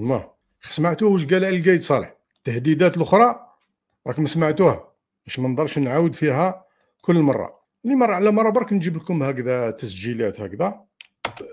ما سمعتوا واش قال على القايد صالح التهديدات الاخرى راكم سمعتوها باش ما نضرش نعاود فيها كل مره اللي مره على مره برك نجيب لكم هكذا تسجيلات هكذا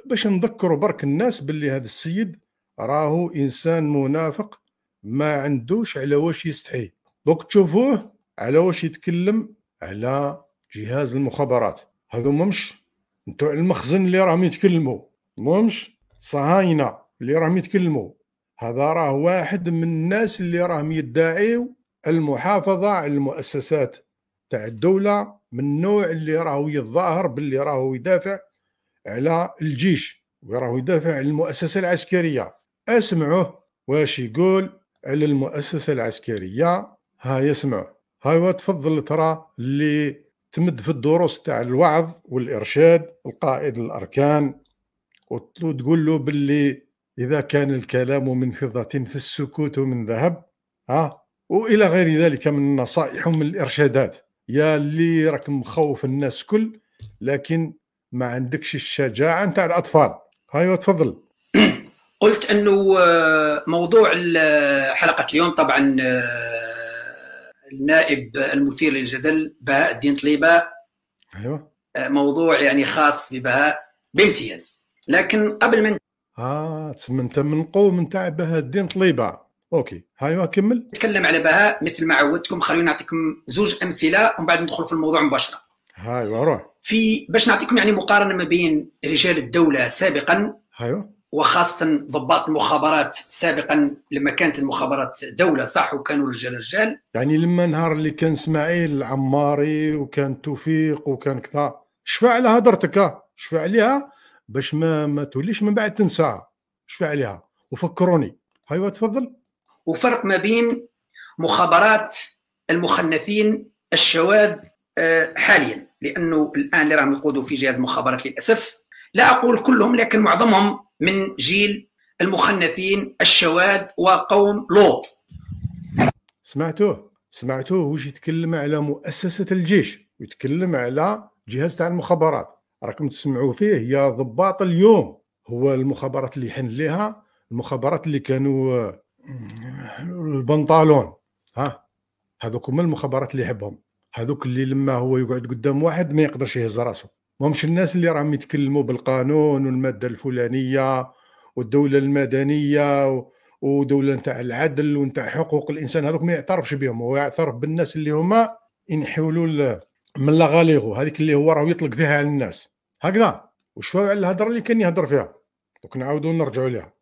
باش نذكروا برك الناس باللي هذا السيد راهو انسان منافق ما عندوش على واش يستحي دوك تشوفوه على واش يتكلم على جهاز المخابرات هذو مش نتوع المخزن اللي راهم يتكلموا مش صهاينه اللي راهم يتكلموا هذا راه واحد من الناس اللي راهم يدعيو المحافظة على المؤسسات تاع الدولة من النوع اللي راهو يتظاهر باللي راهو يدافع على الجيش وراهو يدافع على المؤسسة العسكرية اسمعوه واش يقول على المؤسسة العسكرية ها يسمع هاي تفضل ترى اللي تمد في الدروس تاع الوعظ والإرشاد القائد الأركان وتقول له باللي إذا كان الكلام من فضة فالسكوت من ذهب ها وإلى غير ذلك من النصائح ومن الإرشادات يا اللي راك مخوف الناس كل لكن ما عندكش الشجاعة نتاع الأطفال هايوا تفضل قلت أنه آه، موضوع آه، حلقة اليوم طبعا آه، النائب المثير للجدل بهاء الدين طليبة أيوة. موضوع يعني خاص ببهاء بامتياز لكن قبل ما اه تسمى انت من قوم نتاع بهاء الدين طليبه اوكي هايوا كمل نتكلم على بهاء مثل ما عودتكم خلوني نعطيكم زوج امثله ومن بعد ندخل في الموضوع مباشره هايوا روح في باش نعطيكم يعني مقارنه ما بين رجال الدوله سابقا هاي وخاصه ضباط المخابرات سابقا لما كانت المخابرات دوله صح وكانوا رجال رجال يعني لما نهار اللي كان اسماعيل العماري وكان توفيق وكان كذا شفاء على هضرتك شفاء عليها باش ما, ما توليش من بعد تنساها شفع عليها وفكروني هاي تفضل وفرق ما بين مخابرات المخنثين الشواذ آه، حاليا لانه الان اللي راهم يقودوا في جهاز المخابرات للاسف لا اقول كلهم لكن معظمهم من جيل المخنثين الشواذ وقوم لوط سمعتوه سمعتوه واش يتكلم على مؤسسه الجيش ويتكلم على جهاز تاع المخابرات راكم تسمعوا فيه يا ضباط اليوم هو المخابرات اللي حن لها المخابرات اللي كانوا آه، البنطالون ها هذوك هما المخابرات اللي يحبهم هذوك اللي لما هو يقعد قدام واحد ما يقدرش يهز راسه ماهمش الناس اللي راهم يتكلموا بالقانون والماده الفلانيه والدوله المدنيه ودوله نتاع العدل ونتاع حقوق الانسان هذوك ما يعترفش بهم هو يعترف بالناس اللي هما ينحولوا من لا غاليغو هذيك اللي هو راه يطلق فيها على الناس هكذا وشفاو على الهضره اللي كان يهضر فيها دوك نعاودو نرجعوا ليها